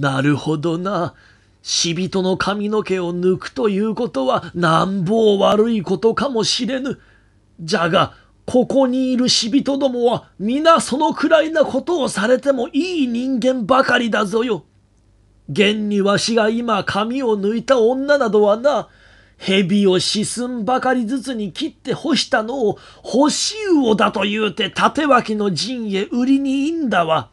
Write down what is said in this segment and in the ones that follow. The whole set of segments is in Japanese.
なるほどな。死人の髪の毛を抜くということはなんぼ悪いことかもしれぬ。じゃが、ここにいる死人どもは皆そのくらいなことをされてもいい人間ばかりだぞよ。現にわしが今髪を抜いた女などはな、蛇を死んばかりずつに切って干したのを干し魚だと言うて縦脇の陣へ売りにいんだわ。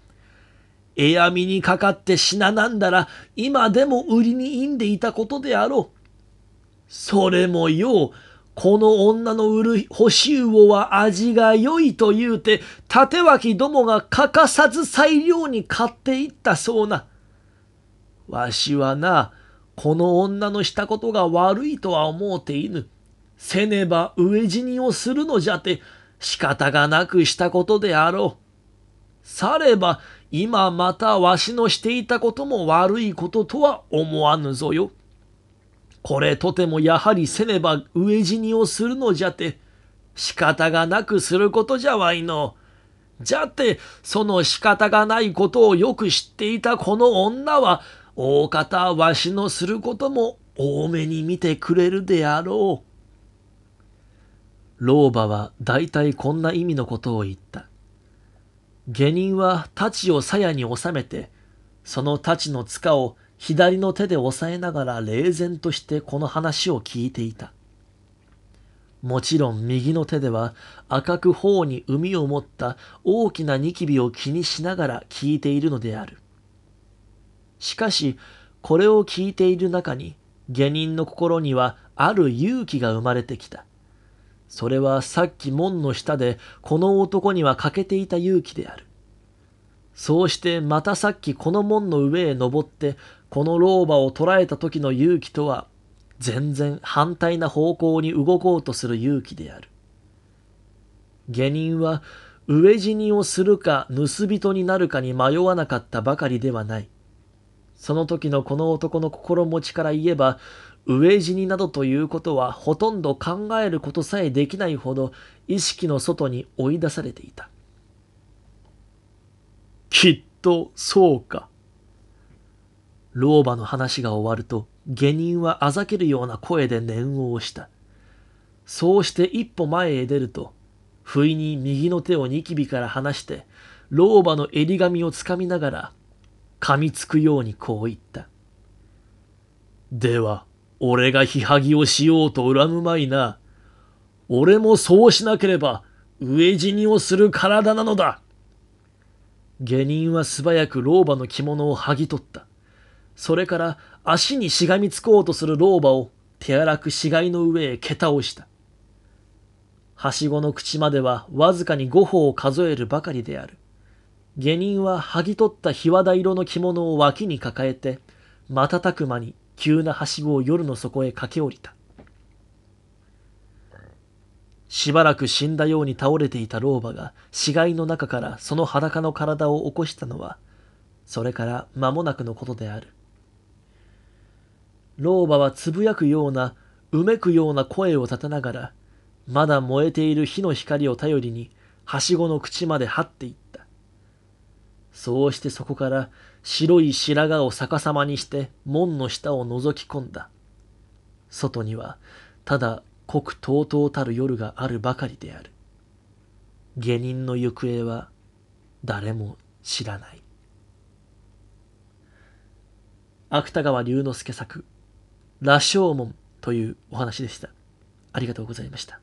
エアミにかかって死ななんだら今でも売りにんでいたことであろう。それもよう、この女の売る干し魚は味が良いと言うて、縦脇どもが欠かさず裁量に買っていったそうな。わしはな、この女のしたことが悪いとは思うていぬ。せねば飢え死にをするのじゃて、仕方がなくしたことであろう。されば、今またわしのしていたことも悪いこととは思わぬぞよ。これとてもやはりせねば飢え死にをするのじゃて、仕方がなくすることじゃわいの。じゃって、その仕方がないことをよく知っていたこの女は、大方わしのすることも多めに見てくれるであろう。老婆は大体こんな意味のことを言った。下人は太刀を鞘に収めて、その太刀の塚を左の手で押さえながら冷然としてこの話を聞いていた。もちろん右の手では赤く頬に海を持った大きなニキビを気にしながら聞いているのである。しかし、これを聞いている中に、下人の心にはある勇気が生まれてきた。それはさっき門の下でこの男には欠けていた勇気である。そうしてまたさっきこの門の上へ登ってこの老婆を捕らえた時の勇気とは全然反対な方向に動こうとする勇気である。下人は飢え死にをするか盗人になるかに迷わなかったばかりではない。その時のこの男の心持ちから言えば、飢え死になどということはほとんど考えることさえできないほど意識の外に追い出されていた。きっとそうか。老婆の話が終わると下人はあざけるような声で念を押した。そうして一歩前へ出ると、不意に右の手をニキビから離して、老婆の襟髪をつかみながら、噛みつくようにこう言った。では、俺がひはぎをしようと恨むまいな。俺もそうしなければ、飢え死にをする体なのだ。下人は素早く老婆の着物を剥ぎ取った。それから足にしがみつこうとする老婆を手荒く死骸の上へ蹴倒した。はしごの口まではわずかに5歩を数えるばかりである。下人は剥ぎ取った日和田色の着物を脇に抱えて、瞬く間に急なはしごを夜の底へ駆け下りた。しばらく死んだように倒れていた老婆が死骸の中からその裸の体を起こしたのは、それから間もなくのことである。老婆はつぶやくような、うめくような声を立てながら、まだ燃えている火の光を頼りに、はしごの口まで這っていった。そうしてそこから白い白髪を逆さまにして門の下を覗き込んだ。外にはただ刻とうとうたる夜があるばかりである。下人の行方は誰も知らない。芥川龍之介作、羅生門というお話でした。ありがとうございました。